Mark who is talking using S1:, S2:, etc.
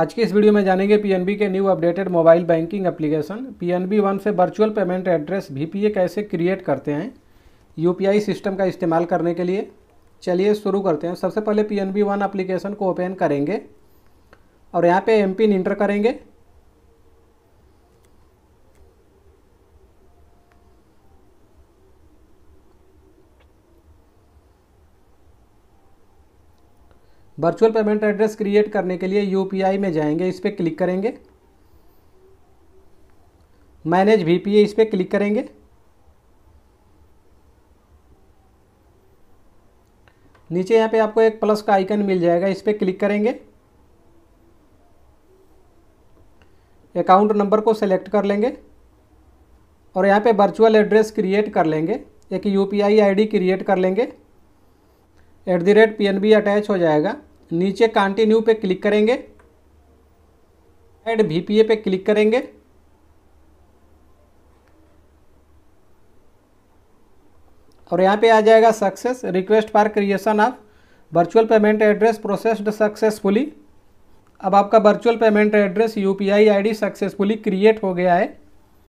S1: आज की इस वीडियो में जानेंगे पीएनबी के new updated mobile banking application PNB one से वर्चुअल पेमेंट एड्रेस वीपीए कैसे क्रिएट करते हैं यूपीआई सिस्टम का इस्तेमाल करने के लिए चलिए शुरू करते हैं सबसे पहले पीएनबी वन एप्लीकेशन को ओपन करेंगे और यहाँ पे एम पिन इंटर करेंगे वर्चुअल पेमेंट एड्रेस क्रिएट करने के लिए यू में जाएंगे इस पर क्लिक करेंगे मैनेज पी इस पर क्लिक करेंगे नीचे यहाँ पे आपको एक प्लस का आइकन मिल जाएगा इस पर क्लिक करेंगे अकाउंट नंबर को सेलेक्ट कर लेंगे और यहाँ पे वर्चुअल एड्रेस क्रिएट कर लेंगे एक U P I I D create कर लेंगे at the rate P N B attach हो जाएगा नीचे कंटिन्यू पे क्लिक करेंगे एड वी पे क्लिक करेंगे और यहाँ पे आ जाएगा success request for creation of virtual payment address processed successfully अब आपका virtual payment address U P I I D successfully create हो गया है